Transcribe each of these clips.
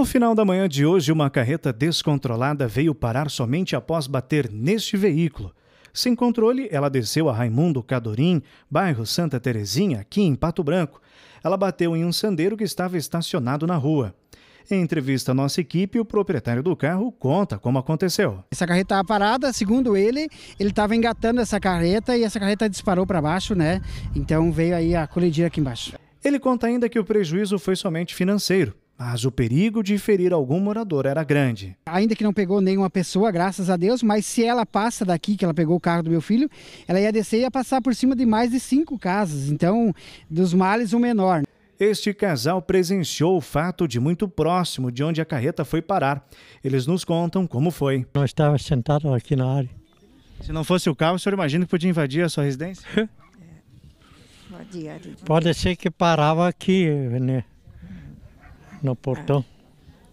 No final da manhã de hoje, uma carreta descontrolada veio parar somente após bater neste veículo. Sem controle, ela desceu a Raimundo Cadorim, bairro Santa Terezinha, aqui em Pato Branco. Ela bateu em um sandeiro que estava estacionado na rua. Em entrevista à nossa equipe, o proprietário do carro conta como aconteceu. Essa carreta estava parada, segundo ele, ele estava engatando essa carreta e essa carreta disparou para baixo, né? Então veio aí a colidir aqui embaixo. Ele conta ainda que o prejuízo foi somente financeiro mas o perigo de ferir algum morador era grande. Ainda que não pegou nenhuma pessoa, graças a Deus, mas se ela passa daqui, que ela pegou o carro do meu filho, ela ia descer e ia passar por cima de mais de cinco casas. Então, dos males, o menor. Este casal presenciou o fato de muito próximo de onde a carreta foi parar. Eles nos contam como foi. Nós estávamos sentados aqui na área. Se não fosse o carro, o senhor imagina que podia invadir a sua residência? Pode ser que parava aqui, né? no portão. Ah.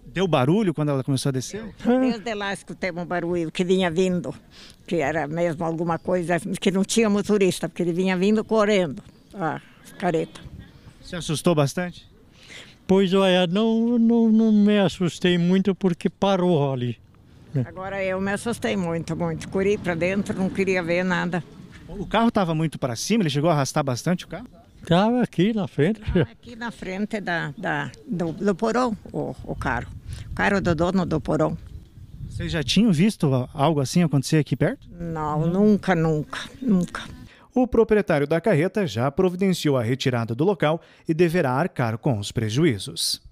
Deu barulho quando ela começou a descer? Desde lá o um barulho que vinha vindo, que era mesmo alguma coisa, que não tinha motorista, porque ele vinha vindo correndo, a ah, careta. Se assustou bastante? Pois olha, não, não, não me assustei muito porque parou ali. Né? Agora eu me assustei muito, muito. Corri para dentro, não queria ver nada. O carro estava muito para cima, ele chegou a arrastar bastante o carro? Estava aqui na frente. aqui na frente da, da do, do, porão, o, o carro. O carro do dono do porão. Vocês já tinham visto algo assim acontecer aqui perto? Não, nunca, nunca, nunca. O proprietário da carreta já providenciou a retirada do local e deverá arcar com os prejuízos.